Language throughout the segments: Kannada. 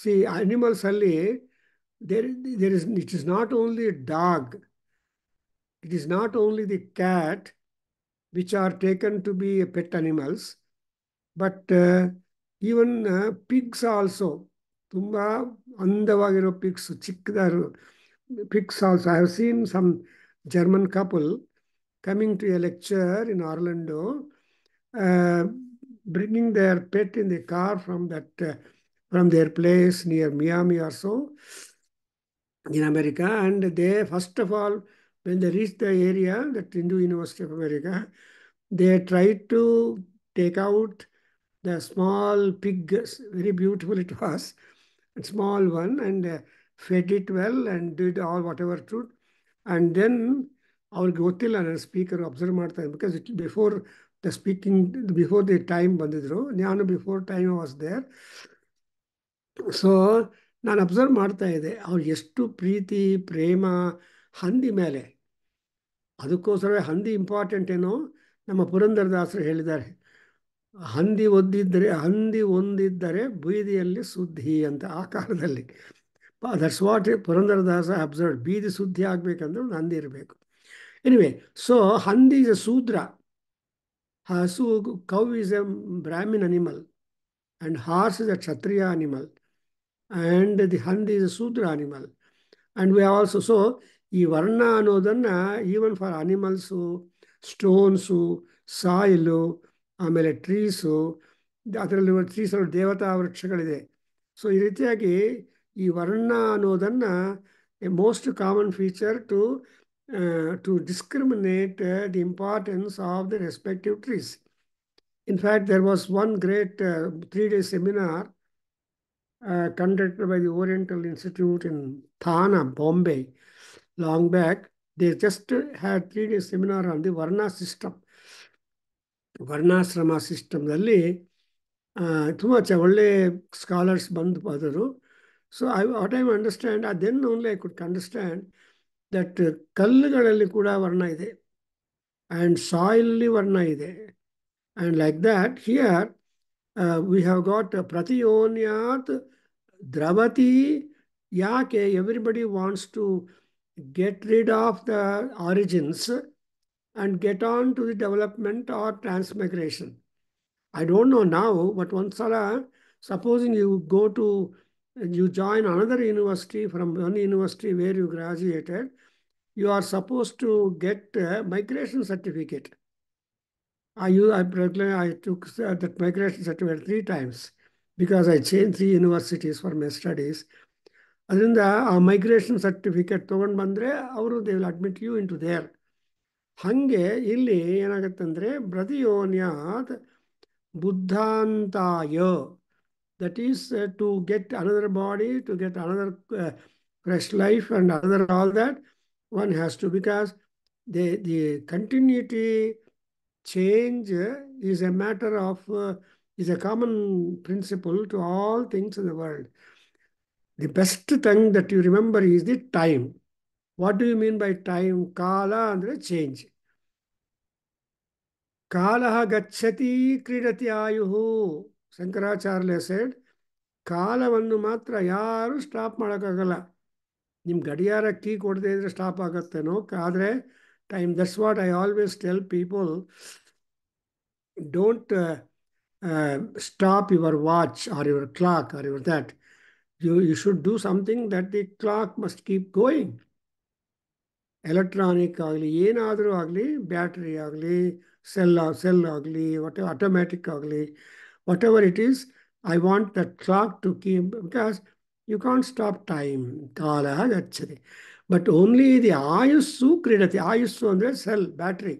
See, animals only, there, there is, it is not only a dog, it is not only the cat, which are taken to be pet animals, but uh, even uh, pigs also. Tumba andavagiro pigs, chikdar pigs also. I have seen some German couple coming to a lecture in Orlando, uh, bringing their pet in the car from that from their place near Miami or so in America. And they, first of all, when they reached the area, that Hindu University of America, they tried to take out the small pig, very beautiful it was, small one, and uh, fed it well and did all whatever truth. And then our ಗೊತ್ತಿಲ್ಲ ನನ್ನ ಸ್ಪೀಕರ್ ಅಬ್ಸರ್ವ್ ಮಾಡ್ತಾ because it before the speaking before the time ಬಂದಿದ್ರು ನಾನು before time was there. So ನಾನು ಅಬ್ಸರ್ವ್ ಮಾಡ್ತಾ ಇದ್ದೆ ಅವ್ರು ಎಷ್ಟು ಪ್ರೀತಿ ಪ್ರೇಮ ಹಂದಿ ಮೇಲೆ ಅದಕ್ಕೋಸ್ಕರವೇ ಹಂದಿ ಇಂಪಾರ್ಟೆಂಟ್ ಏನೋ ನಮ್ಮ ಪುರಂದರದಾಸರು ಹೇಳಿದ್ದಾರೆ ಹಂದಿ ಒದ್ದಿದ್ದರೆ ಹಂದಿ ಒಂದಿದ್ದರೆ ಬೀದಿಯಲ್ಲಿ ಸುದ್ದಿ ಅಂತ ಆ ಕಾಲದಲ್ಲಿ ದಟ್ಸ್ ವಾಟ್ ಪುರಂದರದಾಸ ಅಬ್ಸರ್ವ್ ಬೀದಿ ಸುದ್ದಿ ಆಗಬೇಕಂದ್ರೆ ಒಂದು ಹಂದಿ ಇರಬೇಕು ಎನಿವೆ ಸೊ ಹಂದಿ ಇಸ್ ಎ ಶೂದ್ರ ಹಸು cow is a Brahmin animal and horse is a Kshatriya animal and the hand is a sudra animal. And we have also, so, Varna anodana, even for animals, stones, soil, lo, amele trees, the trees are devata chakade. So, iritiagi, Varna anodana, a most common feature to uh, to discriminate the importance of the respective trees. In fact, there was one great uh, three-day seminar uh, by by the institute in Thana Bombay long back back. Just just three three seminar on the the system varnashrama ಸಿಸ್ಟಮ್ನಲ್ಲಿ ತುಂಬ ಚ ಒಳ್ಳೆಯ ಸ್ಕಾಲರ್ಸ್ ಬಂದು ಹೋದರು so I what I understand then only I could understand that ಕಲ್ಲುಗಳಲ್ಲಿ ಕೂಡ ವರ್ಣ ಇದೆ ಆ್ಯಂಡ್ ಸಾಯಿಲಲ್ಲಿ ವರ್ಣ ಇದೆ and like that here uh, we have got uh, Pratiyonyat Dravati Yake. Everybody wants to get rid of the origins and get on to the development or transmigration. I don't know now, but once a supposing you go to, you join another university from one university where you graduated, you are supposed to get migration certificate. I use I I took uh, that migration certificate three times because I changed three universities for my studies. ಅದರಿಂದ ಆ ಮೈಗ್ರೇಷನ್ ಸರ್ಟಿಫಿಕೇಟ್ ತೊಗೊಂಡು ಬಂದರೆ ಅವರು they will admit you into there ಹಾಗೆ ಇಲ್ಲಿ ಏನಾಗುತ್ತಂದರೆ ಬ್ರದಿಯೋನ್ಯಾತ್ ಬುದ್ಧಾಂತಾಯ that is to get another body to get another fresh life and another all that one has to because they the continuity change is a matter of, uh, is a common principle to all things in the world. The best thing that you remember is the time. What do you mean by time? Kala and change. Kalaha gachati kridati ayuhu. Sankaracharya said, Kala vannu matra yaru stop madakagala. Nim gadiyara key kodde ಇದ್ರೆ ಸ್ಟಾಪ್ ಆಗತ್ತೇನೋ ಆದರೆ time. That's what I always tell people. Don't uh, uh, stop your watch or your clock or your that. You, you should do something that the clock must keep going. Electronic ugly, another ugly, battery ugly, cell, cell ugly, whatever, automatic ugly, whatever it is, I want the clock to keep because you can't stop time. But only ಇದು ಆಯುಸ್ಸು ಕ್ರೀಡತೆ ಆಯುಸ್ಸು ಅಂದರೆ ಸೆಲ್ ಬ್ಯಾಟ್ರಿ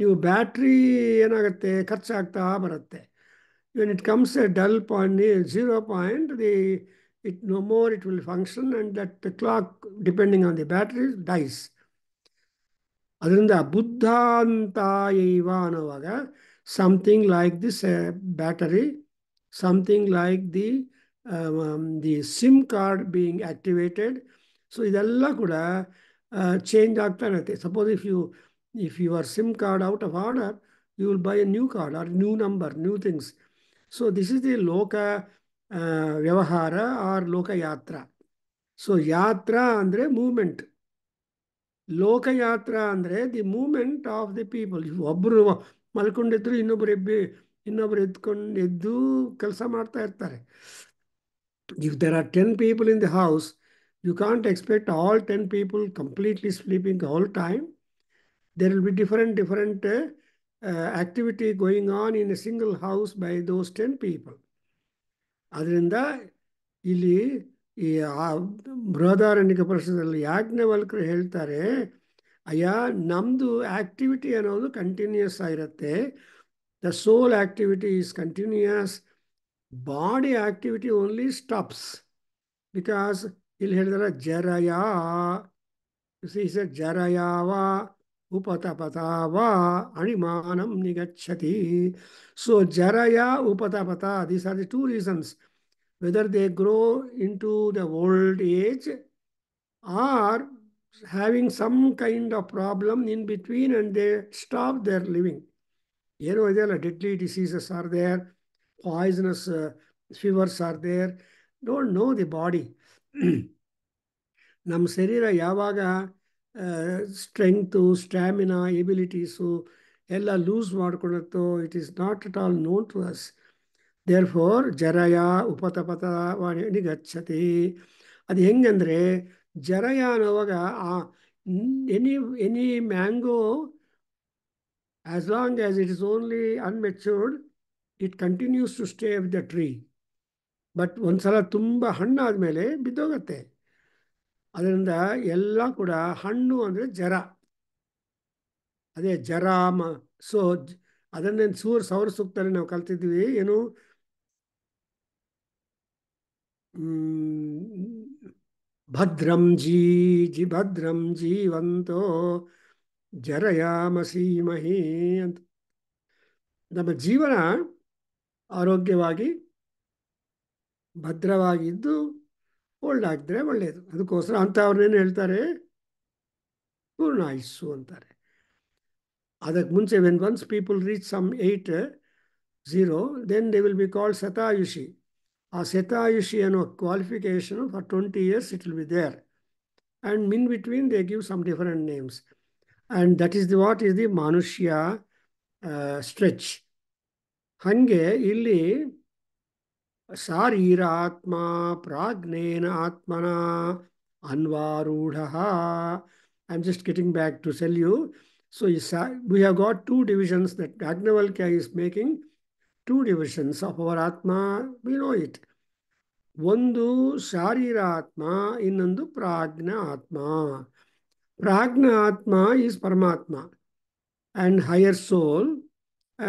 ನೀವು ಬ್ಯಾಟ್ರಿ ಏನಾಗುತ್ತೆ ಖರ್ಚಾಗ್ತಾ ಬರುತ್ತೆ when it comes a dull point zero point the it no more it will function and that clock depending on the battery dies ಅದರಿಂದ ಬುದ್ಧ ಅಂತ ಇವ ಅನ್ನೋವಾಗ something like this battery something like the the SIM card being activated so ಇದೆಲ್ಲ ಕೂಡ ಚೇಂಜ್ ಆಗ್ತಾ ಇರುತ್ತೆ suppose if you if you are SIM card out of order you will buy a new card or new number new things so this is the loka vyavahara R ಲೋಕಯಾತ್ರ so ಯಾತ್ರ ಅಂದರೆ ಮೂಮೆಂಟ್ ಲೋಕಯಾತ್ರ ಅಂದರೆ the movement of the people ಒಬ್ಬರು ಮಲ್ಕೊಂಡಿದ್ರು ಇನ್ನೊಬ್ಬರು ಎಬ್ಬಿ ಇನ್ನೊಬ್ರು ಎದ್ಕೊಂಡು ಎದ್ದು ಕೆಲಸ ಮಾಡ್ತಾ ಇರ್ತಾರೆ if there are ten people in the house you can't expect all 10 people completely sleeping the whole time. There will be different, different activity going on in a single house by those 10 people. Adrinda, Ili, brother and personal Yagna Valkra Heltare, Aya Namdu activity and all the continuous The soul activity is continuous, body activity only stops because इतार जरया इस जरयावा उपतपतावा अणिमान निगछति सो जरया उपतपत these are two reason whether they grow into the old age or having some kind of problem in between and they stuff there living annually diseases are there poisonous fevers are there डोट नो दि बाडी ನಮ್ಮ ಶರೀರ ಯಾವಾಗ ಸ್ಟ್ರೆಂಗ್ತು ಸ್ಟ್ಯಾಮಿನಾ ಎಬಿಲಿಟೀಸು ಎಲ್ಲ ಲೂಸ್ ಮಾಡ್ಕೊಳತ್ತೋ it is not at all known to us therefore ಜರಯ ವಾಣಿ ಗಚ್ಚತಿ ಅದು ಹೆಂಗಂದರೆ ಜರಯ ಅನ್ನೋವಾಗ ಆ any any mango as long as it is only unmatured it continues to stay with the tree but ಒಂದ್ಸಲ ತುಂಬ ಹಣ್ಣಾದ ಮೇಲೆ ಬಿದ್ದೋಗತ್ತೆ ಅದರಿಂದ ಎಲ್ಲ ಕೂಡ ಹಣ್ಣು ಅಂದರೆ ಜರ ಅದೇ ಜರಾಮ ಸೊ ಅದನ್ನೇನು ಸೂರ್ ಸೌರ ಸೂಕ್ತಲ್ಲಿ ನಾವು ಕಲ್ತಿದ್ವಿ ಏನು ಭದ್ರಂ ಜೀ ಜಿ ಭದ್ರಂ ಜೀವಂತೋ ಜರಯಾಮ ಮಹಿ ಅಂತ ನಮ್ಮ ಜೀವನ ಆರೋಗ್ಯವಾಗಿ ಭದ್ರವಾಗಿದ್ದು ಓಲ್ಡ್ ಆಗಿದ್ರೆ ಒಳ್ಳೆಯದು ಅದಕ್ಕೋಸ್ಕರ ಅಂಥವ್ರನ್ನೇನು ಹೇಳ್ತಾರೆ ಪೂರ್ಣ ಆಯುಸ್ಸು ಅಂತಾರೆ ಅದಕ್ಕೆ ಮುಂಚೆ when once people reach some eight zero then they will be called shatayushi ಆ ಶತಾಯುಷಿ ಅನ್ನೋ qualification for twenty years it will be there and mean between they give some different names and that is the what is the manushya stretch ಹಾಗೆ ಇಲ್ಲಿ शारीरात्मा प्राज्ञेन आत्मना anvarudha i'm just getting back to tell you so we have got two divisions that agnavalkya is making two divisions of our atma we know it ಒಂದು ಶಾರೀರಾತ್ಮ ಇನ್ನೊಂದು ಪ್ರಾಜ್ಞ ಆತ್ಮ ಪ್ರಾಜ್ಞ atma is paramatma and higher soul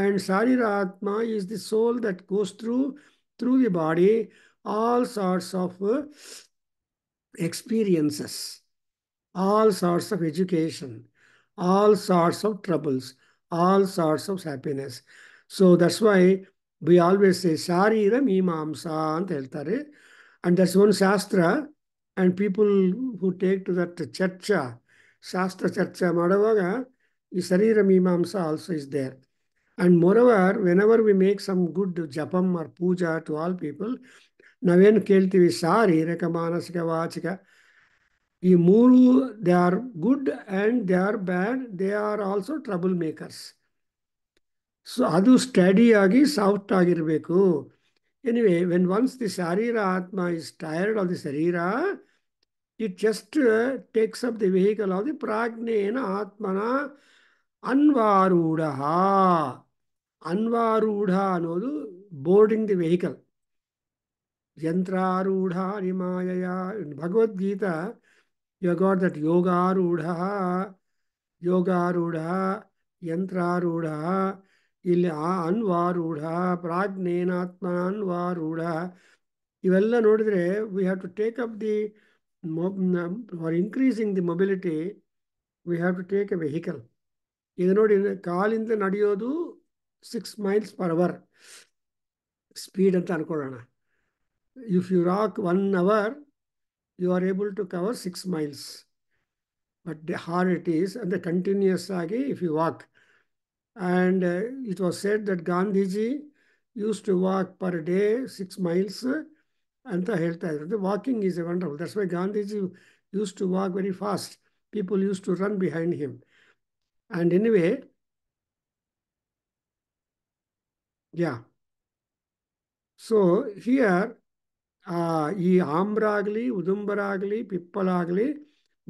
and shariratma is the soul that goes through through the body all sorts of uh, experiences, all sorts of education, all sorts of troubles, all sorts of happiness. So that's why we always say Sharira Mimamsa and Heltare. And that's one Shastra. And people who take to that Charcha, Shastra Charcha Madavaga, Sharira Mimamsa also is there. Moreover whenever we make some good japam or puja to all people ನಾವೇನು ಕೇಳ್ತೀವಿ ಶಾರೀರಕ ಮಾನಸಿಕ ವಾಚಿಕ ಈ ಮೂರು they are good and they are bad they are also trouble makers so ಅದು ಸ್ಟಡಿಯಾಗಿ ಸಾಫ್ಟ್ ಆಗಿರಬೇಕು anyway when once the sharira atma is tired of the sharira it just takes up the vehicle of the ಪ್ರಾಜ್ಞೇನ ಆತ್ಮನ ಅನ್ವಾರೂಢ ಅನ್ವಾರೂಢ ಅನ್ನೋದು ಬೋರ್ಡಿಂಗ್ ದಿ ವೆಹಿಕಲ್ ಯಂತ್ರಾರೂಢ ನಿಮಾಯ Bhagavad Gita you got that yogarudha yogarudha yantrarudha ಇಲ್ಲಿ ಆ ಅನ್ವಾರೂಢ ಪ್ರಾಜ್ಞೇನಾತ್ಮ ಅನ್ವಾರೂಢ ಇವೆಲ್ಲ ನೋಡಿದರೆ we have to take up the for increasing the mobility we have to take a vehicle ಇದು ನೋಡಿ ಕಾಲಿಂದ ನಡೆಯೋದು six miles per hour speed and Tankorana. If you walk one hour, you are able to cover six miles. But the hard it is, and the continuous agi if you walk. And uh, it was said that Gandhiji used to walk per day six miles and the health. The walking is wonderful. That's why Gandhiji used to walk very fast. People used to run behind him. And anyway, yeah so here ಈ ಆಮ್ರಾಗಲಿ ಉದುಂಬರಾಗಲಿ ಪಿಪ್ಪಲಾಗಲಿ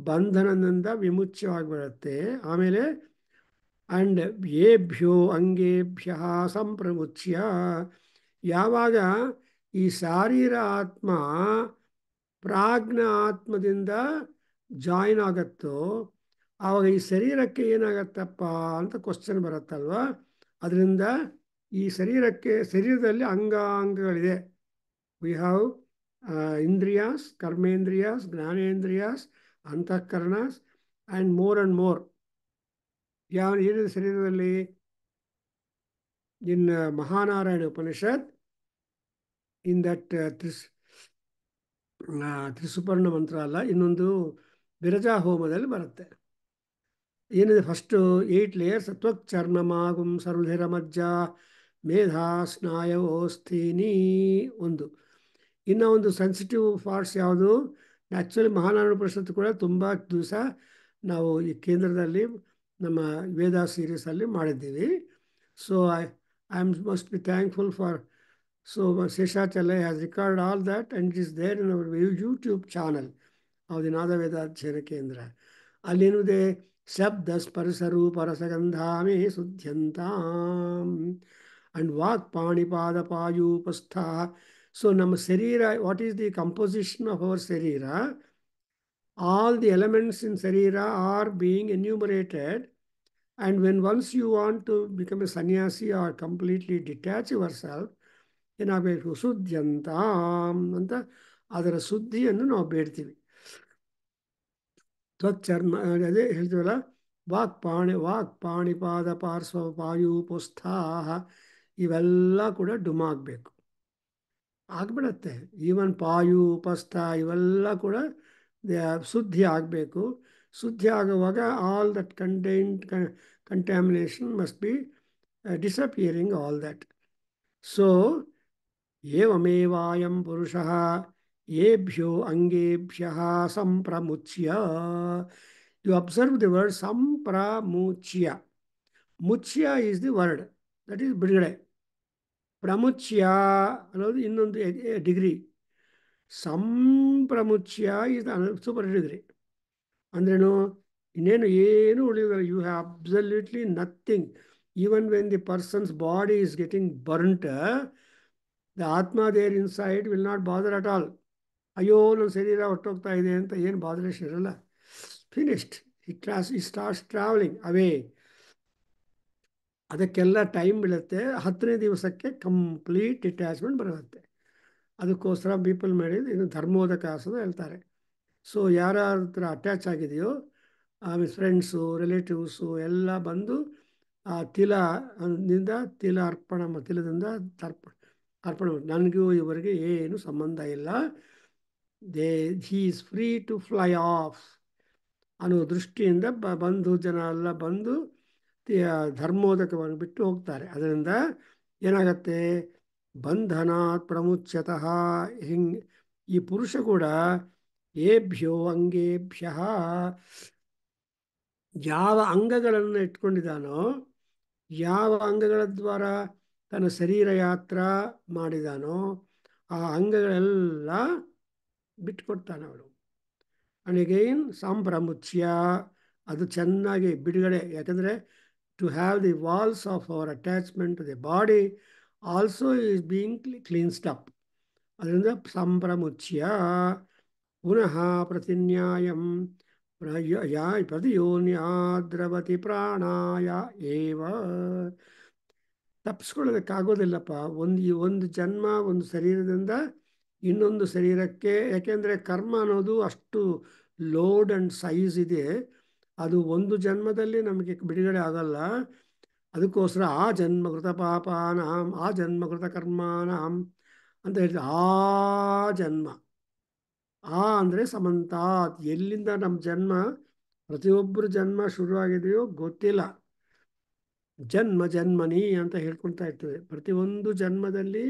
ಬಂಧನದಿಂದ ವಿಮುಚ್ಯವಾಗಿಬಿಡುತ್ತೆ ಆಮೇಲೆ ಆ್ಯಂಡ್ ಏಭ್ಯೋ ಅಂಗೇಭ್ಯ ಸಂಪ್ರಮುಚ್ಯ ಯಾವಾಗ ಈ ಶಾರೀರ ಆತ್ಮ ಪ್ರಾಜ್ಞ ಆತ್ಮದಿಂದ ಜಾಯಿನ್ ಆಗುತ್ತೋ ಆವಾಗ ಈ ಶರೀರಕ್ಕೆ ಏನಾಗತ್ತಪ್ಪ ಅಂತ ಕ್ವಶನ್ ಬರುತ್ತಲ್ವ ಅದರಿಂದ ಈ ಶರೀರಕ್ಕೆ ಶರೀರದಲ್ಲಿ ಅಂಗಾಂಗಗಳಿದೆ we have indriyas karmendriyas jnanendriyas antahkaranas and more and more ಯಾವ ಏನಿದೆ ಶರೀರದಲ್ಲಿ in Mahanarayana Upanishad in that ತ್ರಿಸ್ ತ್ರಿಸುಪರ್ಣ ಮಂತ್ರ ಅಲ್ಲ ಇನ್ನೊಂದು ಬಿರಜಾ ಹೋಮದಲ್ಲಿ ಬರುತ್ತೆ ಏನಿದೆ ಫಸ್ಟು ಏಯ್ಟ್ ಲೇಯರ್ಸ್ ತ್ವಕ್ ಮಾಗುಂ ಸರ್ವಧಿರ ಮಜ್ಜ ಮೇಧಾ ಸ್ಥೀನಿ ಒಂದು ಇನ್ನೂ ಒಂದು ಸೆನ್ಸಿಟಿವ್ ಪಾರ್ಟ್ಸ್ ಯಾವುದು ಆ್ಯಕ್ಚುಲಿ ಮಹಾನಾರಾಯಣ ಪ್ರಶಸ್ತಿ ಕೂಡ ತುಂಬ ದಿವಸ ನಾವು ಈ ಕೇಂದ್ರದಲ್ಲಿ ನಮ್ಮ ವೇದ ಸೀರೀಸಲ್ಲಿ ಮಾಡಿದ್ದೀವಿ so I I am must be thankful for so Sheshachala has record all that and is there in our YouTube channel ಅವ್ರದ್ದು ನಾದ ವೇದಾಧ್ಯಯನ ಕೇಂದ್ರ ಅಲ್ಲೇನಿದೆ ಶಬ್ದ ಸ್ಪರ್ಶ ರೂಪ ರಸಗಂಧಾಮಿ and Vak Panipada Payupastha. So Nam Sarira, what is the composition of our Sarira? All the elements in Sarira are being enumerated. And when once you want to become a sanyasi or completely detach yourself, ಏನಾಗಬೇಕು ಶುದ್ಧಂತ ಅಂತ ಅದರ ಸುದ್ದಿಯನ್ನು ನಾವು ಬೇಡ್ತೀವಿ ತ್ವಚರ್ಮ ಅದೇ ಹೇಳ್ತೀವಲ್ಲ ವಾಕ್ ಪಾಣಿ paani ಪಾಣಿಪಾದ ಪಾರ್ಶ್ವ ವಾಯು ಪುಸ್ತಾಹ इवेल कूड़ा आगे आगबिड़े ईवन पाय उपस्थ इवेल कूड़ा शुद्धि आगे शुद्धि आगे all that content contamination must be disappearing all that so येवेवाय पुष येभ्यो अंगेभ्य संप्रमुच्य यू अबर्व द वर्ड संप्रमुच्य मुच्य is the word that is बिगड़े ಪ್ರಾಮುಖ್ಯ ಅನ್ನೋದು ಇನ್ನೊಂದು ಡಿಗ್ರಿ ಸಂಪ್ರಮುಚ್ಯ ಇದು ಸೂಪರ್ ಡಿಗ್ರಿ ಅಂದ್ರೇನು ಇನ್ನೇನು ಏನು ಉಳಿಯೋದಿಲ್ಲ you have absolutely nothing even when the person's body is getting burnt the atma there inside will not bother at all ಅಯ್ಯೋ ನನ್ನ ಶರೀರ ಹೊಟ್ಟೋಗ್ತಾ ಇದೆ ಅಂತ ಏನು ಬಾದರೇಶ್ ಇರಲ್ಲ finished it trace it starts travelling away ಅದಕ್ಕೆಲ್ಲ ಟೈಮ್ ಬೀಳುತ್ತೆ ಹತ್ತನೇ ದಿವಸಕ್ಕೆ ಕಂಪ್ಲೀಟ್ ಡಿಟ್ಯಾಚ್ಮೆಂಟ್ ಬರುತ್ತೆ ಅದಕ್ಕೋಸ್ಕರ ಪೀಪಲ್ ಮಾಡಿದ್ದು ಇದು ಆಸನ ಹೇಳ್ತಾರೆ ಸೊ ಯಾರತ್ರ ಅಟ್ಯಾಚ್ ಆಗಿದೆಯೋ ಆಮೇಲೆ ಫ್ರೆಂಡ್ಸು ರಿಲೇಟಿವ್ಸು ಎಲ್ಲ ಬಂದು ಆ ತಿಲ ಅಂದ ತಿಲ ಅರ್ಪಣ ತಿಲದಿಂದ ತರ್ಪ ಅರ್ಪಣ ನನಗೂ ಇವರಿಗೆ ಏನು ಸಂಬಂಧ ಇಲ್ಲ they he is free to fly off ಅನ್ನೋ ದೃಷ್ಟಿಯಿಂದ ಬ ಬಂಧು ಜನ ಎಲ್ಲ ಬಂದು ಧರ್ಮೋದಕವನ್ನು ಬಿಟ್ಟು ಹೋಗ್ತಾರೆ ಅದರಿಂದ ಏನಾಗತ್ತೆ ಬಂಧನಾತ್ ಪ್ರಮುಚ್ಯತಃ ಹಿಂಗ್ ಈ ಪುರುಷ ಕೂಡ ಏಭ್ಯೋ ಅಂಗೇಭ್ಯ ಯಾವ ಅಂಗಗಳನ್ನು ಇಟ್ಕೊಂಡಿದ್ದಾನೋ ಯಾವ ಅಂಗಗಳ ದ್ವಾರ ತನ್ನ ಶರೀರ ಯಾತ್ರ ಮಾಡಿದಾನೋ ಆ ಅಂಗಗಳೆಲ್ಲ ಬಿಟ್ಕೊಡ್ತಾನೆ ಅವರು ಅಂಡ್ ಅಗೈನ್ ಸಾಂಪ್ರಮುಚ್ಯ ಅದು ಚೆನ್ನಾಗಿ ಬಿಡುಗಡೆ ಯಾಕಂದರೆ to have the walls of our attachment to the body also is being cleansed up ಅದರಿಂದ ಸಂಭ್ರಮುಚ್ಯ ಪುನಃ ಪ್ರತಿನ್ಯಾಯಂ ಯಾ ಪ್ರತಿಯೋನ್ಯಾದ್ರವತಿ ಪ್ರಾಣಾಯ ಏವ ತಪ್ಪಿಸ್ಕೊಳ್ಳೋದಕ್ಕಾಗೋದಿಲ್ಲಪ್ಪ ಒಂದು ಒಂದು ಜನ್ಮ ಒಂದು ಶರೀರದಿಂದ ಇನ್ನೊಂದು ಶರೀರಕ್ಕೆ ಯಾಕೆಂದರೆ ಕರ್ಮ ಅನ್ನೋದು ಅಷ್ಟು ಲೋಡ್ ಆ್ಯಂಡ್ ಸೈಜ್ ಇದೆ ಅದು ಒಂದು ಜನ್ಮದಲ್ಲಿ ನಮಗೆ ಬಿಡುಗಡೆ ಆಗಲ್ಲ ಅದಕ್ಕೋಸ್ಕರ ಆ ಜನ್ಮಕೃತ ಪಾಪಾನಹಂ ಆ ಜನ್ಮಕೃತ ಕರ್ಮಾನಹಂ ಅಂತ ಹೇಳ್ತೀವಿ ಆ ಜನ್ಮ ಆ ಅಂದರೆ ಸಮಂತಾತ್ ಎಲ್ಲಿಂದ ನಮ್ಮ ಜನ್ಮ ಪ್ರತಿಯೊಬ್ಬರ ಜನ್ಮ ಶುರುವಾಗಿದೆಯೋ ಗೊತ್ತಿಲ್ಲ ಜನ್ಮ ಜನ್ಮನಿ ಅಂತ ಹೇಳ್ಕೊಳ್ತಾ ಇರ್ತೇವೆ ಪ್ರತಿಯೊಂದು ಜನ್ಮದಲ್ಲಿ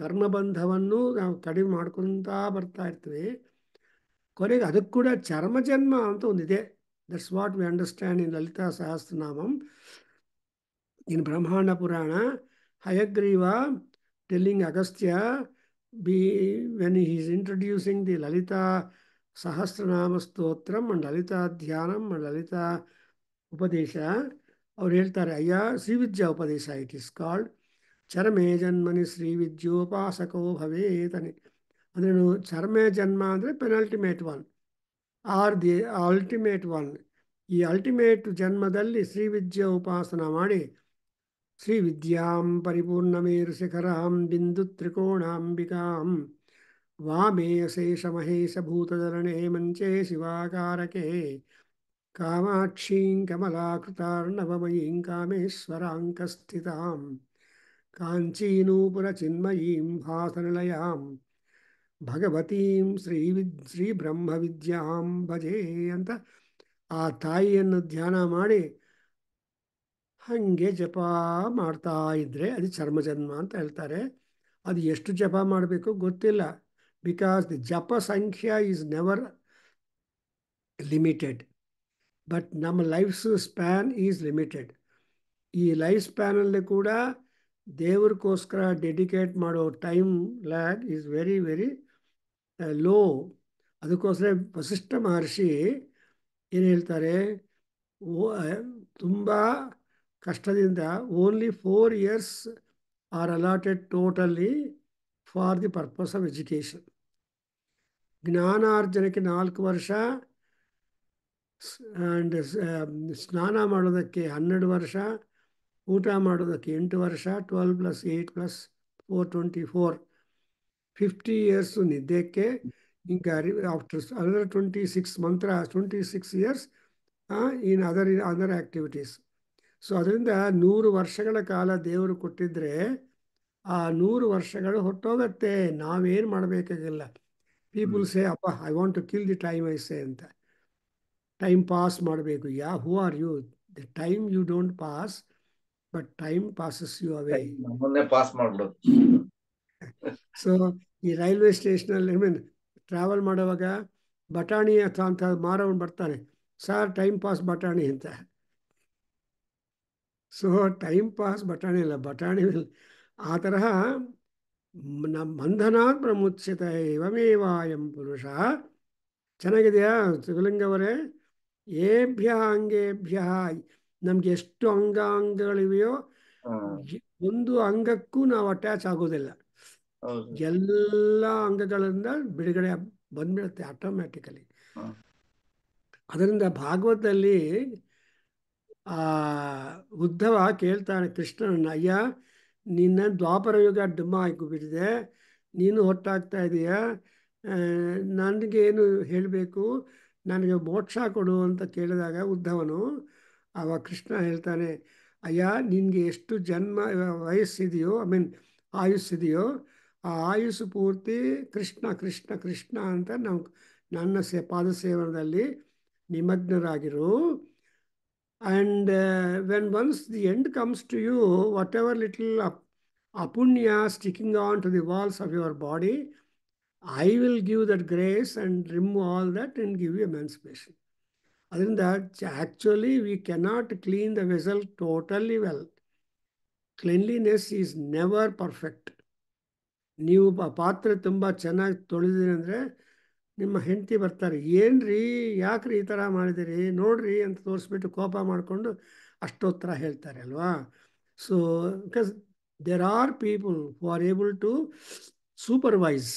ಕರ್ಮಬಂಧವನ್ನು ನಾವು ಕಡಿಮೆ ಮಾಡ್ಕೊತಾ ಬರ್ತಾ ಇರ್ತೇವೆ ಕೊನೆಗೆ ಅದಕ್ಕೆ ಕೂಡ ಚರ್ಮ ಜನ್ಮ ಅಂತ ಒಂದಿದೆ that's what we understand in Lalita Sahasranamam in Brahmanda Purana Hayagriva telling Agastya be when he's introducing the Lalita Sahasranama stotram and లలిత ధ్యానం అండ్ లలిత ఉపదేశ లలితా ಉಪದೇಶ ಅವ್ರು ಹೇಳ್ತಾರೆ ఉపదేశ ఇట్ ఈస్ కాల్డ్ చరమే జన్మని శ్రీ విద్యోపాసకో భవేతని అది నేను ಚರ್ಮೆ జన్మ అంటే penultimate one or the ultimate one ई अल्टीमेट जन्मದಲ್ಲಿ ಶ್ರೀ ವಿಧ್ಯೋಪಾಸನೆ ಮಾಡಿ ಶ್ರೀ ವಿದ್ಯಾಂ ಪರಿಪೂರ್ಣ ಮೇ ಋಷಿಕರಾಂ ಬಿಂದು ತ್ರಿಕೋಣಾಂ ಬಿಕಾಂ ವಾಮೇಯೇಷೇಷ ಮಹೇಶ ಭೂತದರಣೇ ಮಂಚೇ சிவாಕಾರಕೇ ಕಾಮಾಕ್ಷೀ ಕಮಲಾಕೃತಾರ್ಣವಮಯೀಂ ಕಾಮೇಶ್ವರಾಂ ಕಸ್ಥಿತಾಂ ಕಾಂಚೀ ನೂಪುರಚಿನ್ಮಯೀಂ ಆಸನಲಯಾಮ್ ಭಗವತೀಂ ಶ್ರೀ ವಿ ಶ್ರೀ ಬ್ರಹ್ಮವಿದ್ಯಾಂ ಭಜೆ ಅಂತ ಆ ತಾಯಿಯನ್ನು ಧ್ಯಾನ ಮಾಡಿ ಹಾಗೆ ಜಪ ಮಾಡ್ತಾ ಇದ್ರೆ ಅದು ಚರ್ಮ ಜನ್ಮ ಅಂತ ಹೇಳ್ತಾರೆ ಅದು ಎಷ್ಟು ಜಪ ಮಾಡಬೇಕು ಗೊತ್ತಿಲ್ಲ because the japa sankhya is never limited but ನಮ್ಮ ಲೈಫ್ಸ್ ಸ್ಪ್ಯಾನ್ ಈಸ್ ಲಿಮಿಟೆಡ್ ಈ ಲೈಫ್ ಸ್ಪ್ಯಾನಲ್ಲಿ ಕೂಡ ದೇವ್ರಿಗೋಸ್ಕರ ಡೆಡಿಕೇಟ್ ಮಾಡೋ time lag is very very low ಅದಕ್ಕೋಸ್ಕರ ವಸಿಷ್ಠ ಮಹರ್ಷಿ ಏನು ಹೇಳ್ತಾರೆ ತುಂಬ ಕಷ್ಟದಿಂದ only four years are allotted totally for the purpose of education ಜ್ಞಾನಾರ್ಜನಕ್ಕೆ ನಾಲ್ಕು ವರ್ಷ ಆ್ಯಂಡ್ ಸ್ನಾನ ಮಾಡೋದಕ್ಕೆ ಹನ್ನೆರಡು ವರ್ಷ ಊಟ ಮಾಡೋದಕ್ಕೆ ಎಂಟು ವರ್ಷ twelve plus eight plus four twenty four fifty years ನಿದ್ದೆಕ್ಕೆ ఇంకా ಆಫ್ಟರ್ అనదర్ ಟ್ವೆಂಟಿ ಸಿಕ್ಸ್ ಮಂತ್ರ twenty six years in other other activities so ಅದರಿಂದ ನೂರು ವರ್ಷಗಳ ಕಾಲ ದೇವರು ಕೊಟ್ಟಿದ್ದರೆ ಆ ನೂರು ವರ್ಷಗಳು ಹೊಟ್ಟೋಗತ್ತೆ ನಾವೇನು ಮಾಡಬೇಕಾಗಿಲ್ಲ ಪೀಪಲ್ ಸೇ ಅಪ್ಪ I want to kill the time I say ಅಂತ ಟೈಮ್ ಪಾಸ್ ಮಾಡಬೇಕು yeah who are you the time you don't pass but time passes you away pass ಮಾಡ್ಬಿಡೋದು ಸೊ ಈ ರೈಲ್ವೆ ಸ್ಟೇಷನಲ್ಲಿ ಐ ಮೀನ್ ಟ್ರಾವೆಲ್ ಮಾಡುವಾಗ ಬಟಾಣಿ ಅಥವಾ ಅಂತ ಮಾರವನು ಬರ್ತಾನೆ ಸರ್ ಟೈಮ್ ಪಾಸ್ ಬಟಾಣಿ ಅಂತ ಸೊ ಟೈಮ್ ಪಾಸ್ ಬಟಾಣಿ ಇಲ್ಲ ಬಟಾಣಿ ಆ ತರಹ ನಮ್ಮ ಬಂಧನಾತ್ ಪ್ರಮುಚ್ಯತ ಇವಮೇವ ಎಂ ಪುರುಷ ಚೆನ್ನಾಗಿದೆಯಾ ಸುಗಲಿಂಗವರೇ ಏಭ್ಯ ಅಂಗೇಭ್ಯ ನಮ್ಗೆ ಎಷ್ಟು ಅಂಗಾಂಗಗಳಿವೆಯೋ ಒಂದು ಅಂಗಕ್ಕೂ ನಾವು ಅಟ್ಯಾಚ್ ಆಗೋದಿಲ್ಲ ಎಲ್ಲ ಅಂಗಗಳಿಂದ ಬಿಡುಗಡೆ ಬಂದ್ಬಿಡುತ್ತೆ ಆಟೋಮ್ಯಾಟಿಕಲಿ ಅದರಿಂದ ಭಾಗವತದಲ್ಲಿ ಆ ಉದ್ಧವ ಕೇಳ್ತಾನೆ ಕೃಷ್ಣನ ಅಯ್ಯ ನಿನ್ನ ದ್ವಾಪರ ಯುಗ ಡುಮ್ಮ ಹಾಕಿಬಿಟ್ಟಿದೆ ನೀನು ಹೊಟ್ಟಾಗ್ತಾ ಇದೀಯ ನನಗೇನು ಹೇಳಬೇಕು ನನಗೆ ಮೋಕ್ಷ ಕೊಡು ಅಂತ ಕೇಳಿದಾಗ ಉದ್ಧವನು ಅವ ಕೃಷ್ಣ ಹೇಳ್ತಾನೆ ಅಯ್ಯ ನಿನಗೆ ಎಷ್ಟು ಜನ್ಮ ವಯಸ್ಸಿದೆಯೋ ಐ ಮೀನ್ ಆಯುಸ್ಸಿದೆಯೋ ಆ ಆಯುಸ್ಸು ಪೂರ್ತಿ ಕೃಷ್ಣ ಕೃಷ್ಣ ಕೃಷ್ಣ ಅಂತ ನಾವು ನನ್ನ ಸೇ ಪಾದ ಸೇವನದಲ್ಲಿ ನಿಮಗ್ನರಾಗಿರು and when once the end comes to you whatever little ಅಪ್ apunya sticking on to the walls of your body I will give that grace and remove all that and give you emancipation ಅದರಿಂದ actually we cannot clean the vessel totally well cleanliness is never perfect ನೀವು ಪಾತ್ರೆ ತುಂಬ ಚೆನ್ನಾಗಿ ತೊಳೆದಿರಿ ಅಂದರೆ ನಿಮ್ಮ ಹೆಂಡತಿ ಬರ್ತಾರೆ ಏನು ರೀ ಯಾಕ್ರಿ ಈ ಥರ ಮಾಡಿದಿರಿ ನೋಡ್ರಿ ಅಂತ ತೋರಿಸ್ಬಿಟ್ಟು ಕೋಪ ಮಾಡಿಕೊಂಡು ಅಷ್ಟೋತ್ತರ ಹೇಳ್ತಾರೆ ಅಲ್ವಾ so because there are people who are able to supervise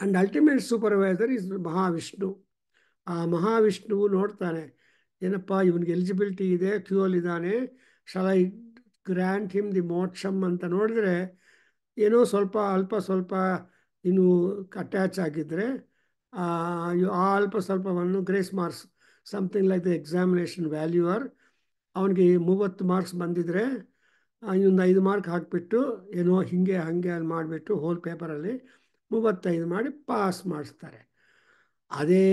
and ultimate supervisor is Mahavishnu ಆ ಮಹಾವಿಷ್ಣುವು ನೋಡ್ತಾನೆ ಏನಪ್ಪ ಇವನಿಗೆ ಎಲಿಜಿಬಿಲಿಟಿ ಇದೆ ಕ್ಯೂ ಇದ್ದಾನೆ ಶಲ ಗ್ರ್ಯಾಂಡ್ ಹಿಮ್ ದಿ ಮೋಕ್ಷಮ್ ಅಂತ ನೋಡಿದ್ರೆ ಏನೋ ಸ್ವಲ್ಪ ಅಲ್ಪ ಸ್ವಲ್ಪ ಇನ್ನು ಅಟ್ಯಾಚ್ ಆಗಿದ್ದರೆ ಆ ಅಲ್ಪ ಸ್ವಲ್ಪವನ್ನು grace marks something like the examination value or ಅವನಿಗೆ ಮೂವತ್ತು ಮಾರ್ಕ್ಸ್ ಬಂದಿದ್ರೆ ಇನ್ನೊಂದು ಐದು ಮಾರ್ಕ್ ಹಾಕಿಬಿಟ್ಟು ಏನೋ ಹಿಂಗೆ ಹಾಗೆ ಅಲ್ಲಿ ಮಾಡಿಬಿಟ್ಟು ಹೋಲ್ ಪೇಪರಲ್ಲಿ ಮೂವತ್ತೈದು ಮಾಡಿ ಪಾಸ್ ಮಾಡಿಸ್ತಾರೆ ಅದೇ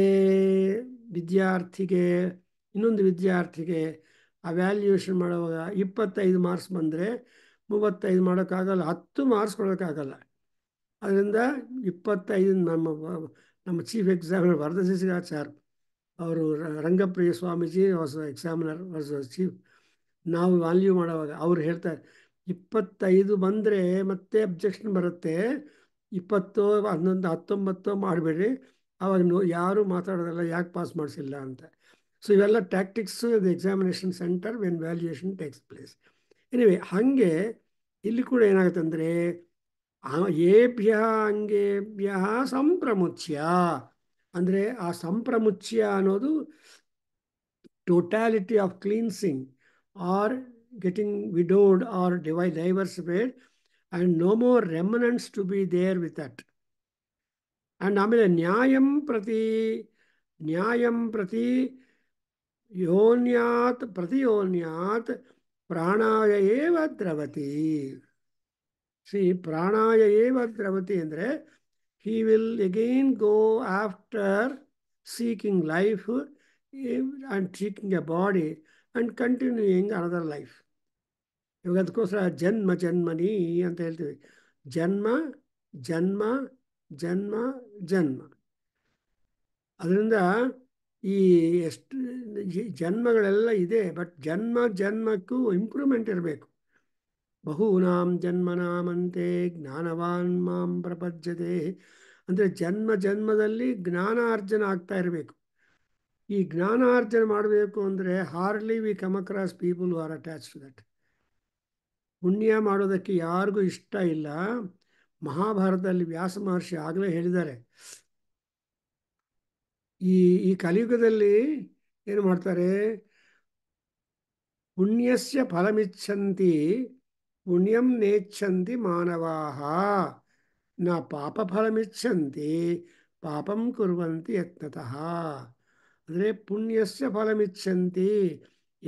ವಿದ್ಯಾರ್ಥಿಗೆ ಇನ್ನೊಂದು ವಿದ್ಯಾರ್ಥಿಗೆ ಆ ವ್ಯಾಲ್ಯೂಯೇಷನ್ ಮಾಡುವಾಗ ಇಪ್ಪತ್ತೈದು ಮಾರ್ಕ್ಸ್ ಬಂದರೆ ಮೂವತ್ತೈದು ಮಾಡೋಕ್ಕಾಗಲ್ಲ ಹತ್ತು ಮಾರ್ಕ್ಸ್ಕೊಳೋಕ್ಕಾಗಲ್ಲ ಅದರಿಂದ ಇಪ್ಪತ್ತೈದು ನಮ್ಮ ನಮ್ಮ ಚೀಫ್ ಎಕ್ಸಾಮಿನರ್ ವರದಶಿಸಿಗಾಚಾರ್ ಅವರು ರಂಗಪ್ರಿಯ ಸ್ವಾಮೀಜಿ ಹೊಸ ಎಕ್ಸಾಮಿನರ್ ಹೊಸ ಚೀಫ್ ನಾವು ವ್ಯಾಲ್ಯೂ ಮಾಡೋವಾಗ ಅವ್ರು ಹೇಳ್ತಾರೆ ಇಪ್ಪತ್ತೈದು ಬಂದರೆ ಮತ್ತೆ ಅಬ್ಜೆಕ್ಷನ್ ಬರುತ್ತೆ ಇಪ್ಪತ್ತೋ ಹನ್ನೊಂದು ಹತ್ತೊಂಬತ್ತೋ ಮಾಡಬೇಡಿ ಆವಾಗ ಯಾರೂ ಮಾತಾಡೋದಲ್ಲ ಯಾಕೆ ಪಾಸ್ ಮಾಡಿಸಿಲ್ಲ ಅಂತ ಸೊ ಇವೆಲ್ಲ ಟ್ಯಾಕ್ಟಿಕ್ಸು ಇದು examination centre when valuation takes place anyway ಹಾಗೆ ಇಲ್ಲಿ ಕೂಡ ಏನಾಗುತ್ತೆ ಅಂದರೆ ಏಭ್ಯ ಅಂಗೇಭ್ಯ ಸಂಪ್ರಮುಚ್ಯ ಅಂದರೆ ಆ ಸಂಪ್ರಮುಚ್ಯ ಅನ್ನೋದು totality of cleansing or getting widowed or ಡಿವೈ diversified and no more remnants to be there with that and ಆಮೇಲೆ ನ್ಯಾಯಂ ಪ್ರತಿ ನ್ಯಾಯಂ ಪ್ರತಿ ಯೋನ್ಯಾತ್ ಪ್ರತಿಯೋನ್ಯಾತ್ ಪ್ರಾಣಾಯ ಏವ ದ್ರವತಿ ಸಿ ಪ್ರಾಣಾಯ ಏವ ದ್ರವತಿ ಅಂದರೆ will again go after after life and and seeking body and continue continuing another life ಇವಾಗ ಅದಕ್ಕೋಸ್ಕರ ಜನ್ಮ ಜನ್ಮನಿ ಅಂತ ಹೇಳ್ತೀವಿ ಜನ್ಮ ಜನ್ಮ ಜನ್ಮ ಜನ್ಮ ಅದರಿಂದ ಈ ಎಷ್ಟು ಜನ್ಮಗಳೆಲ್ಲ ಇದೆ ಬಟ್ ಜನ್ಮ ಜನ್ಮಕ್ಕೂ ಇಂಪ್ರೂವ್ಮೆಂಟ್ ಇರಬೇಕು ಬಹೂನಾಂ ಜನ್ಮನಾಮಂತೆ ಜ್ಞಾನವಾನ್ ಮಾಂ ಪ್ರಪಜ್ಯತೆ ಅಂದರೆ ಜನ್ಮ ಜನ್ಮದಲ್ಲಿ ಜ್ಞಾನಾರ್ಜನ ಆಗ್ತಾ ಇರಬೇಕು ಈ ಜ್ಞಾನಾರ್ಜನ ಮಾಡಬೇಕು ಅಂದರೆ hardly we come across people are attach to that ಪುಣ್ಯ ಮಾಡೋದಕ್ಕೆ ಯಾರಿಗೂ ಇಷ್ಟ ಇಲ್ಲ ಮಹಾಭಾರತದಲ್ಲಿ ವ್ಯಾಸ ಮಹರ್ಷಿ ಆಗಲೇ ಹೇಳಿದ್ದಾರೆ ಈ ಈ ಕಲಿಯುಗದಲ್ಲಿ ಏನು ಮಾಡ್ತಾರೆ ಪುಣ್ಯಸ್ಯ ಫಲಮಿಚ್ಛಂತಿ ಪುಣ್ಯಂ ನೇಚ್ಛಂತಿ ಮಾನವಾಹ ನ ಪಾಪ ಫಲಮಿಚ್ಛಂತಿ ಪಾಪಂ ಕುರುವಂತಿ ಯತ್ನತಃ ಅಂದರೆ ಪುಣ್ಯಸ್ಯ ಫಲಮಿಚ್ಛಂತಿ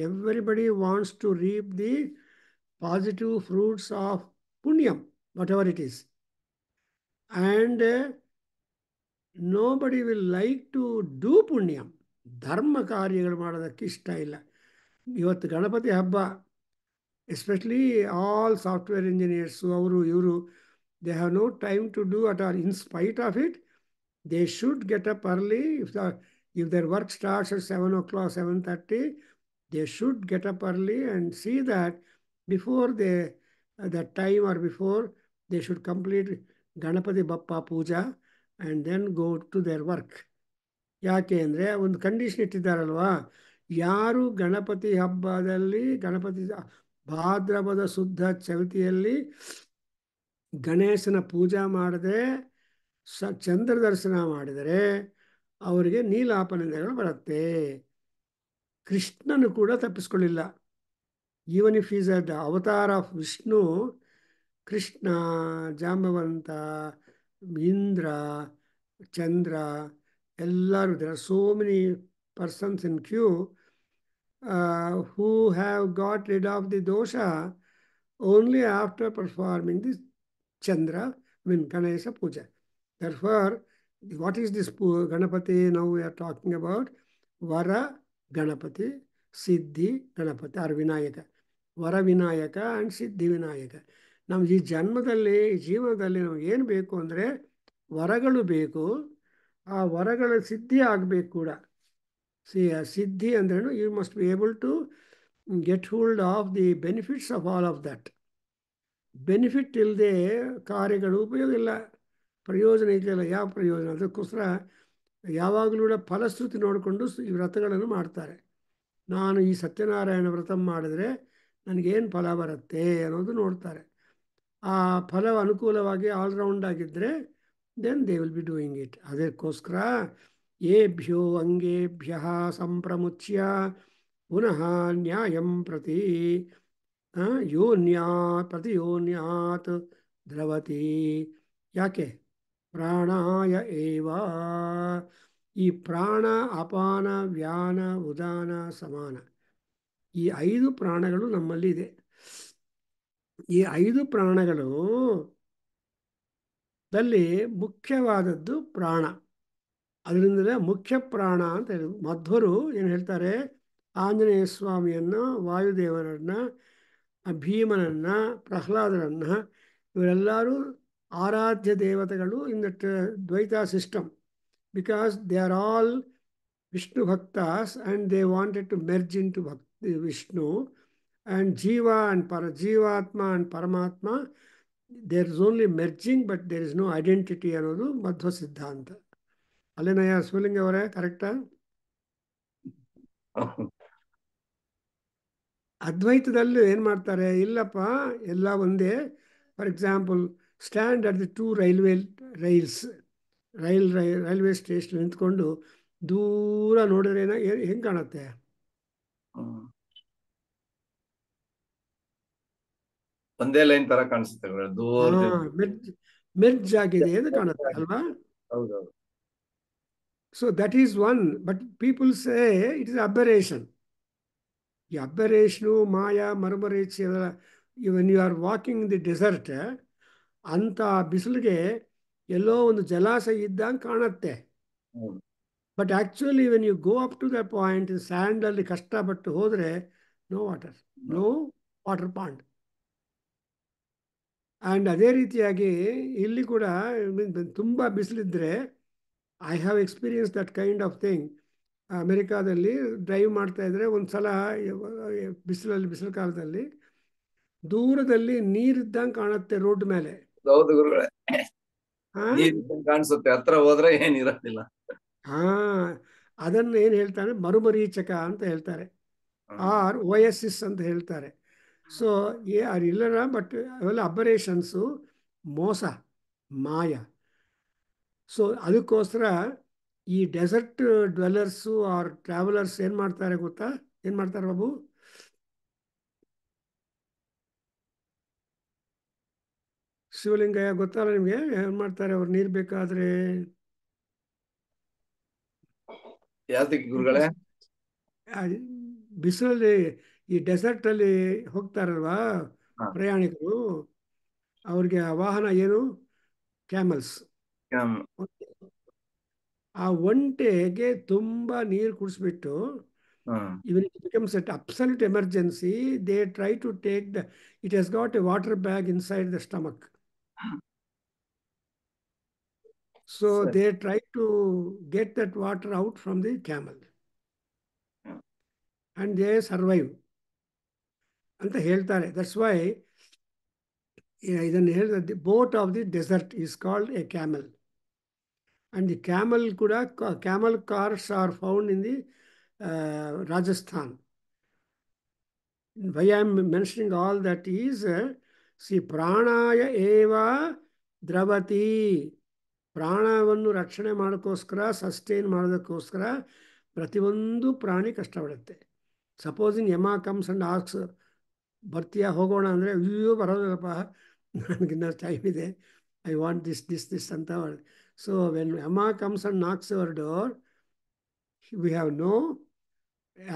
everybody wants to reap the positive fruits of ಪುಣ್ಯಂ whatever it is and nobody will like to do ಪುಣ್ಯಂ ಧರ್ಮ ಕಾರ್ಯಗಳು ಮಾಡೋದಕ್ಕೆ ಇಷ್ಟ ಇಲ್ಲ ಇವತ್ತು ಗಣಪತಿ ಹಬ್ಬ ಎಸ್ಪೆಷಲಿ ಆಲ್ ಸಾಫ್ಟ್ವೇರ್ ಇಂಜಿನಿಯರ್ಸು ಅವರು ಇವರು they have no time to do it or in spite of it they should get up early if the if their work starts at seven o'clock seven thirty they should get up early and see that before they that time or before they should complete Ganapati Bappa puja and then go to their work ಯಾಕೆ ಅಂದರೆ ಒಂದು ಕಂಡೀಷನ್ ಇಟ್ಟಿದ್ದಾರಲ್ವಾ ಯಾರು ಗಣಪತಿ ಹಬ್ಬದಲ್ಲಿ ಗಣಪತಿ ಭಾದ್ರಪದ ಶುದ್ಧ ಚವಿತಿಯಲ್ಲಿ ಗಣೇಶನ ಪೂಜಾ ಮಾಡದೆ ಸ ಚಂದ್ರ ದರ್ಶನ ಮಾಡಿದರೆ ಅವರಿಗೆ ನೀಲಾಪನಿಂದಗಳು ಬರುತ್ತೆ ಕೃಷ್ಣನು ಕೂಡ ತಪ್ಪಿಸ್ಕೊಳ್ಳಿಲ್ಲ even if is a avatar of Vishnu Krishna Jambavanta Indra, Chandra, all there are so many persons in queue uh, who have got rid of the dosha only after performing this Chandra, Vinkanesa Puja. Therefore, what is this Ganapati now we are talking about? Vara Ganapati, Siddhi Ganapati, or Vinayaka. Vara Vinayaka and Siddhi Vinayaka. ನಮ್ಮ ಈ ಜನ್ಮದಲ್ಲಿ ಜೀವನದಲ್ಲಿ ನಮ್ಗೆ ಏನು ಬೇಕು ಅಂದರೆ ವರಗಳು ಬೇಕು ಆ ವರಗಳ ಸಿದ್ಧಿ ಆಗಬೇಕು ಕೂಡ ಸಿ ಸಿದ್ಧಿ ಅಂದ್ರೇನು you must be able to get hold of the benefits of all of that benefit ಇಲ್ಲದೆ ಕಾರ್ಯಗಳು ಉಪಯೋಗ ಇಲ್ಲ ಪ್ರಯೋಜನ ಇದೆಯಲ್ಲ ಯಾವ ಪ್ರಯೋಜನ ಅದಕ್ಕೋಸ್ಕರ ಯಾವಾಗಲೂ ಕೂಡ ಫಲಶ್ರುತಿ ನೋಡಿಕೊಂಡು ಈ ವ್ರತಗಳನ್ನು ಮಾಡ್ತಾರೆ ನಾನು ಈ ಸತ್ಯನಾರಾಯಣ ವ್ರತ ಮಾಡಿದ್ರೆ ನನಗೇನು ಫಲ ಬರುತ್ತೆ ಅನ್ನೋದು ನೋಡ್ತಾರೆ ಆ ಫಲ ಅನುಕೂಲವಾಗಿ ಆಲ್ರೌಂಡ್ ಆಗಿದ್ದರೆ then they will be doing it ಅದಕ್ಕೋಸ್ಕರ ಏಭ್ಯೋ ಅಂಗೇಭ್ಯ ಸಂಪ್ರಮುಚ್ಯ ಪುನಃ ನ್ಯಾಯಂ ಪ್ರತಿ ಯೋನ್ಯಾತ್ ಪ್ರತಿಯೋನ್ಯಾತ್ ದ್ರವತಿ ಯಾಕೆ ಪ್ರಾಣಾಯ ಏವ ಈ ಪ್ರಾಣ ಅಪಾನ ವ್ಯಾನ ಉದಾನ ಸಮಾನ ಈ ಐದು ಪ್ರಾಣಗಳು ನಮ್ಮಲ್ಲಿ ಇದೆ ಈ ಐದು ಪ್ರಾಣಗಳು ದಲ್ಲಿ ಮುಖ್ಯವಾದದ್ದು ಪ್ರಾಣ ಅದರಿಂದಲೇ ಮುಖ್ಯ ಪ್ರಾಣ ಅಂತ ಹೇಳಿ ಮಧ್ವರು ಏನು ಹೇಳ್ತಾರೆ ಆಂಜನೇಯ ಸ್ವಾಮಿಯನ್ನು ವಾಯುದೇವರನ್ನು ಭೀಮನನ್ನು ಪ್ರಹ್ಲಾದರನ್ನು ಇವರೆಲ್ಲರೂ ಆರಾಧ್ಯ ದೇವತೆಗಳು in that Dvaita system because they are all Vishnu ಭಕ್ತಾಸ್ and they wanted to merge into ಭಕ್ತಿ ವಿಷ್ಣು ಆ್ಯಂಡ್ ಜೀವ ಆ್ಯಂಡ್ ಪರ ಜೀವಾತ್ಮ ಆ್ಯಂಡ್ ಪರಮಾತ್ಮ there is only merging but there is no identity ಅನ್ನೋದು ಮಧ್ವ ಸಿದ್ಧಾಂತ ಅಲ್ಲೇನಯ್ಯ ಶಿವಲಿಂಗ ಅವರೇ ಕರೆಕ್ಟಾ ಅದ್ವೈತದಲ್ಲೂ ಏನು ಮಾಡ್ತಾರೆ ಇಲ್ಲಪ್ಪ ಎಲ್ಲ ಒಂದೇ for example stand at the two railway rails rail ರೈ ರೈಲ್ವೆ ಸ್ಟೇಷನ್ ನಿಂತ್ಕೊಂಡು ದೂರ ನೋಡಿದ್ರೆ ಏನ ಹೆಂಗೆ ಕಾಣುತ್ತೆ ಒಂದೇ ಲೈನ್ ತರ ಕಾಣಿಸುತ್ತೆ ಮೆರ್ಜ್ ಆಗಿದೆ ಅಂತ ಕಾಣುತ್ತೆ ಅಲ್ವಾ so that is one but people say it is aberration ಈ ಅಬ್ಬರೇಷನು ಮಾಯಾ ಎಲ್ಲ even you are walking the desert ಅಂತ ಬಿಸಿಲಿಗೆ ಎಲ್ಲೋ ಒಂದು ಜಲಾಶಯ ಇದ್ದಂಗೆ ಕಾಣತ್ತೆ but actually when you go up to the point ಸ್ಯಾಂಡಲ್ಲಿ ಕಷ್ಟಪಟ್ಟು ಹೋದರೆ no water no water pond and ಅದೇ ರೀತಿಯಾಗಿ ಇಲ್ಲಿ ಕೂಡ ತುಂಬ ಬಿಸಿಲಿದ್ರೆ I have experience that kind of thing ಅಮೆರಿಕಾದಲ್ಲಿ ಡ್ರೈವ್ ಮಾಡ್ತಾಯಿದ್ರೆ ಒಂದು ಸಲ ಬಿಸಿಲಲ್ಲಿ ಬಿಸಿಲು ಕಾಲದಲ್ಲಿ ದೂರದಲ್ಲಿ ನೀರಿದ್ದಂಗೆ ಕಾಣುತ್ತೆ ರೋಡ್ ಮೇಲೆ ಹೋದ್ರೆ ಏನಿರೋದಿಲ್ಲ ಹಾ ಅದನ್ನ ಏನ್ ಹೇಳ್ತಾರೆ ಮರುಮರೀಚಕ ಅಂತ ಹೇಳ್ತಾರೆ ಆರ್ ಎಸ್ ಅಂತ ಹೇಳ್ತಾರೆ ಸೊ ಏ ಅದಿಲ್ಲರ ಬಟ್ ಅವೆಲ್ಲ ಅಬ್ಬರೇಷನ್ಸು ಮೋಸ ಮಾಯ ಸೊ ಅದಕ್ಕೋಸ್ಕರ ಈ ಡೆಸರ್ಟ್ ಡ್ವೆಲ್ಲರ್ಸು ಆರ್ ಟ್ರಾವೆಲರ್ಸ್ ಏನು ಮಾಡ್ತಾರೆ ಗೊತ್ತಾ ಏನು ಮಾಡ್ತಾರೆ ಬಾಬು ಶಿವಲಿಂಗಯ್ಯ ಗೊತ್ತಲ್ಲ ನಿಮಗೆ ಏನು ಮಾಡ್ತಾರೆ ಅವ್ರು ನೀರು ಬೇಕಾದ್ರೆ ಬಿಸಿಲಲ್ಲಿ ಈ ಡೆಸರ್ಟ್ ಅಲ್ಲಿ ಹೋಗ್ತಾರಲ್ವಾ ಪ್ರಯಾಣಿಕರು ಅವ್ರಿಗೆ ವಾಹನ ಏನು ಕ್ಯಾಮಲ್ಸ್ ಆ ಒಂಟೆಗೆ ತುಂಬಾ ನೀರು ಕುಡಿಸ್ಬಿಟ್ಟು becomes absolute emergency they try to take the it has got a water bag inside the stomach so they try to get that water out from the camel and they survive ಅಂತ ಹೇಳ್ತಾರೆ ದಟ್ಸ್ ವೈ ಇದನ್ನು ಹೇಳಿದ the boat of the desert is called a camel and the camel కూడా camel cars are found in the Rajasthan why I'm mentioning all that is see ಪ್ರಾಣಾಯ ಏವ ದ್ರವತಿ ಪ್ರಾಣವನ್ನು ರಕ್ಷಣೆ ಮಾಡೋಕ್ಕೋಸ್ಕರ ಸಸ್ಟೈನ್ ಮಾಡೋದಕ್ಕೋಸ್ಕರ ಪ್ರತಿಯೊಂದು ಪ್ರಾಣಿ ಕಷ್ಟಪಡುತ್ತೆ supposing Yama comes and knocks ಬರ್ತೀಯಾ ಹೋಗೋಣ ಅಂದರೆ ಅಯ್ಯೋ ಬರೋದಿಲ್ಲಪ್ಪ ನನಗಿನ್ನ ಟೈಮ್ ಇದೆ I want this this this ಅಂತ so when Yama comes and knocks our door we have no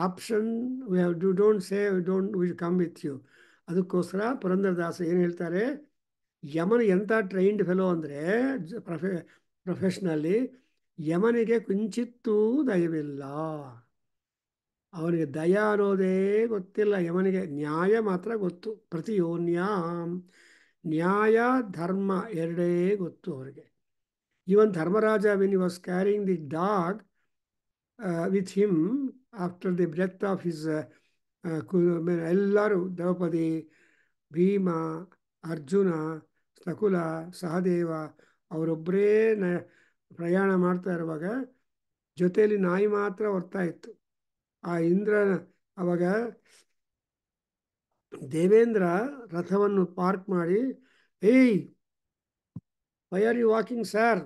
option we have to don't say don't we come with you ಅದಕ್ಕೋಸ್ಕರ ಪುರಂದರದಾಸ ಏನು ಹೇಳ್ತಾರೆ ಯಮನ ಎಂಥ ಟ್ರೈನ್ಡ್ ಫೆಲೋ ಅಂದರೆ ಪ್ರೊಫೆ ಪ್ರೊಫೆಷ್ನಲ್ಲಿ ಯಮನಿಗೆ ಕಿಂಚಿತ್ತೂ ದಯವಿಲ್ಲ ಅವನಿಗೆ ದಯ ಅನ್ನೋದೇ ಗೊತ್ತಿಲ್ಲ ಯಮನಿಗೆ ನ್ಯಾಯ ಮಾತ್ರ ಗೊತ್ತು ಪ್ರತಿಯೋನ್ಯಾಂ ನ್ಯಾಯ ಧರ್ಮ ಎರಡೇ ಗೊತ್ತು ಅವರಿಗೆ even Dharmaraja when you was carrying the dog with him after the breath of his ಎಲ್ಲರೂ ದ್ರೌಪದಿ ಭೀಮ ಅರ್ಜುನ ಸಕುಲ ಸಹದೇವ ಅವರೊಬ್ಬರೇ ನ ಪ್ರಯಾಣ ಮಾಡ್ತಾ ಇರುವಾಗ ಜೊತೆಯಲ್ಲಿ ನಾಯಿ ಮಾತ್ರ ಹೊರ್ತಾ ಇತ್ತು ಆ ಇಂದ್ರ ಅವಾಗ ದೇವೇಂದ್ರ ರಥವನ್ನು ಪಾರ್ಕ್ ಮಾಡಿ hey why are you walking sir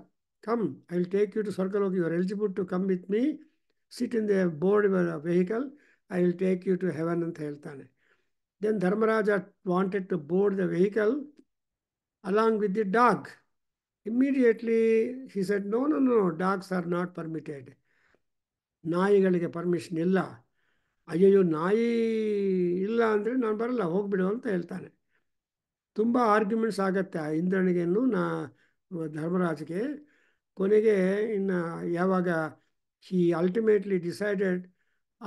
come I will take you to circle ಹೋಗಿ your are eligible to come with me sit in the board vehicle I will take you to heaven ಅಂತ ಹೇಳ್ತಾನೆ then Dharmaraja wanted to board the vehicle along with the dog immediately he said no no no dogs are not permitted ನಾಯಿಗಳಿಗೆ ಪರ್ಮಿಷನ್ ಇಲ್ಲ ಅಯ್ಯೋ ನಾಯಿ ಇಲ್ಲ ಅಂದರೆ ನಾನು ಬರಲ್ಲ ಹೋಗಿಬಿಡು ಅಂತ ಹೇಳ್ತಾನೆ ತುಂಬ ಆರ್ಗ್ಯುಮೆಂಟ್ಸ್ ಆಗತ್ತೆ ಆ ಇಂದ್ರನಿಗೆ ನಾ ಧರ್ಮರಾಜ್ಗೆ ಕೊನೆಗೆ ಇನ್ನು ಯಾವಾಗ he ultimately decided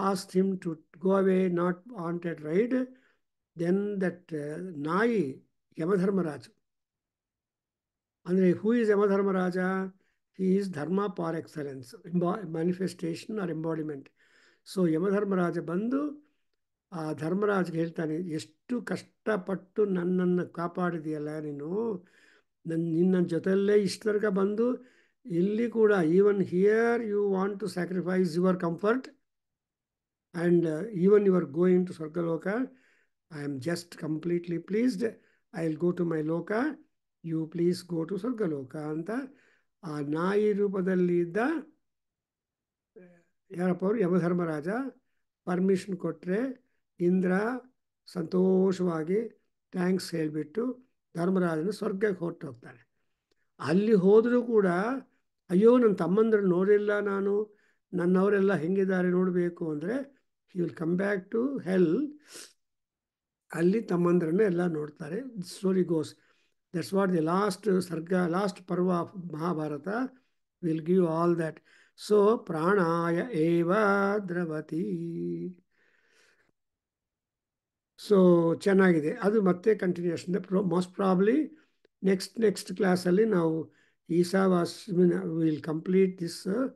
as them to go away not wanted ride then that ನಾಯಿ ಯಮಧರ್ಮರಾಜ ಅಂದರೆ who is Yamadharmaraja he is dharma par excellence manifestation or embodiment so Yamadharmaraja ಬಂದು ಆ ಧರ್ಮರಾಜಗೆ ಹೇಳ್ತಾನೆ ಎಷ್ಟು ಕಷ್ಟಪಟ್ಟು ನನ್ನನ್ನು ಕಾಪಾಡಿದೆಯಲ್ಲ ನೀನು ನನ್ನ ನಿನ್ನ ಜೊತೆಯಲ್ಲೇ ಇಷ್ಟರ್ಗ ಬಂದು ಇಲ್ಲಿ ಕೂಡ even here you want to sacrifice your comfort and even you are going to Swargaloka I am just completely pleased I will go to my ಲೋಕ you please go to Swargaloka ಅಂತ ಆ ನಾಯಿ ರೂಪದಲ್ಲಿ ಇದ್ದ ಯಾರಪ್ಪ ಅವರು ಯಮಧರ್ಮರಾಜ ಪರ್ಮಿಷನ್ ಕೊಟ್ಟರೆ ಇಂದ್ರ ಸಂತೋಷವಾಗಿ ಥ್ಯಾಂಕ್ಸ್ ಹೇಳಿಬಿಟ್ಟು ಧರ್ಮರಾಜನ ಸ್ವರ್ಗಕ್ಕೆ ಹೊರಟು ಅಲ್ಲಿ ಹೋದರೂ ಕೂಡ ಅಯ್ಯೋ ನನ್ನ ತಮ್ಮಂದ್ರೆ ನೋಡಿಲ್ಲ ನಾನು ನನ್ನವರೆಲ್ಲ ಹೆಂಗಿದ್ದಾರೆ ನೋಡಬೇಕು ಅಂದರೆ he will come back to hell ಅಲ್ಲಿ ತಮ್ಮಂದ್ರನ್ನ ಎಲ್ಲ ನೋಡ್ತಾರೆ story goes That's what the last uh, sarga, last parva of Mahabharata will give all that. So pranaya eva dravati. So chanagide. Adu matte continuation. Most probably next next class only now Isa was will complete this uh,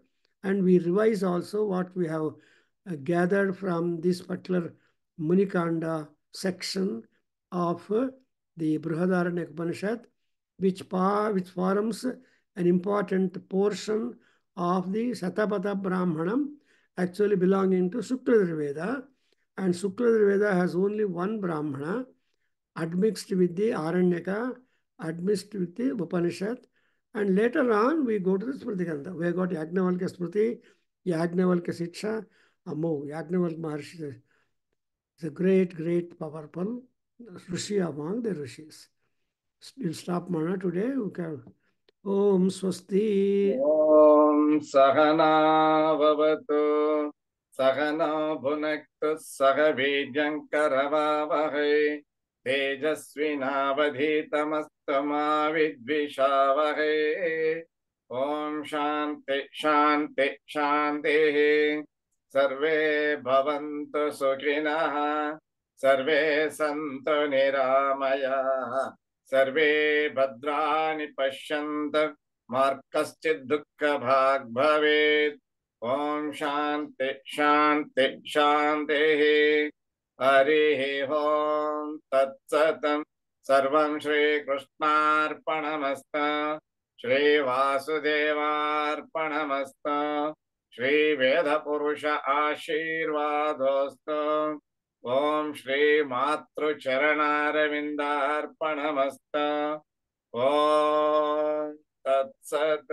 and we revise also what we have uh, gathered from this particular Munikanda section of the Brihadaranya Upanishad, which, which forms an important portion of the Satapatha Brahmanam, actually belonging to Sukla And Sukla has only one Brahmana, admixed with the Aranyaka, admixed with the Upanishad. And later on, we go to the Smriti Ganda. We have got Yajnavalkya Smriti, Yajnavalkya Siksha, Amo, Yajnavalkya Maharshi. It's a great, great, powerful rishi among the rishis. We'll stop Mana today. We can. Om Swasti. Om Sahana Vavatu. Sahana Bhunaktu Sahavijankara तेजस्विनावधीतमस्तमाविद्विषावहे ॐ शान्ति शान्ति शान्तिः सर्वे भवन्तु सुखिनः सर्वे सन्तु निरामया सर्वे भद्राणि पश्यन्त मार्गश्चित् दुःखभाग् भवेत् ॐ शान्ति शान्ति शान्तिः हरिः ॐ तत्सतम् सर्वं श्रीकृष्णार्पणमस्त श्रीवासुदेवार्पणमस्त श्रीवेदपुरुष आशीर्वादोऽस्तु ॐ श्रीमातृचरणारविन्दार्पणमस्त ॐ तत्सत्